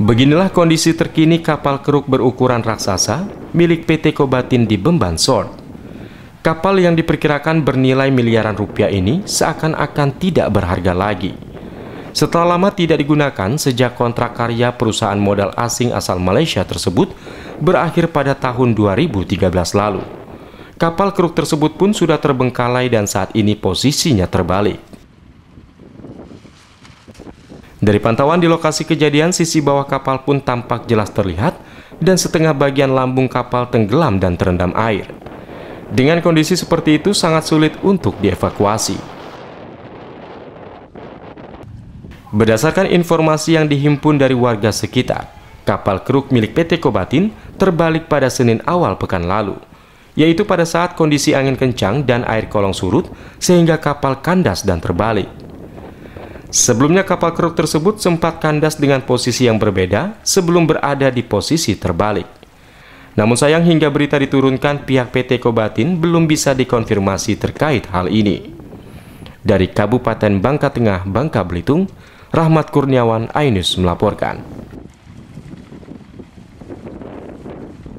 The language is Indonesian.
Beginilah kondisi terkini kapal keruk berukuran raksasa milik PT Kobatin di Bemban Sort. Kapal yang diperkirakan bernilai miliaran rupiah ini seakan-akan tidak berharga lagi. Setelah lama tidak digunakan sejak kontrak karya perusahaan modal asing asal Malaysia tersebut berakhir pada tahun 2013 lalu. Kapal keruk tersebut pun sudah terbengkalai dan saat ini posisinya terbalik. Dari pantauan di lokasi kejadian, sisi bawah kapal pun tampak jelas terlihat dan setengah bagian lambung kapal tenggelam dan terendam air. Dengan kondisi seperti itu sangat sulit untuk dievakuasi. Berdasarkan informasi yang dihimpun dari warga sekitar, kapal keruk milik PT Kobatin terbalik pada Senin awal pekan lalu, yaitu pada saat kondisi angin kencang dan air kolong surut sehingga kapal kandas dan terbalik. Sebelumnya kapal keruk tersebut sempat kandas dengan posisi yang berbeda sebelum berada di posisi terbalik. Namun sayang hingga berita diturunkan pihak PT Kobatin belum bisa dikonfirmasi terkait hal ini. Dari Kabupaten Bangka Tengah, Bangka Belitung, Rahmat Kurniawan Ainus melaporkan.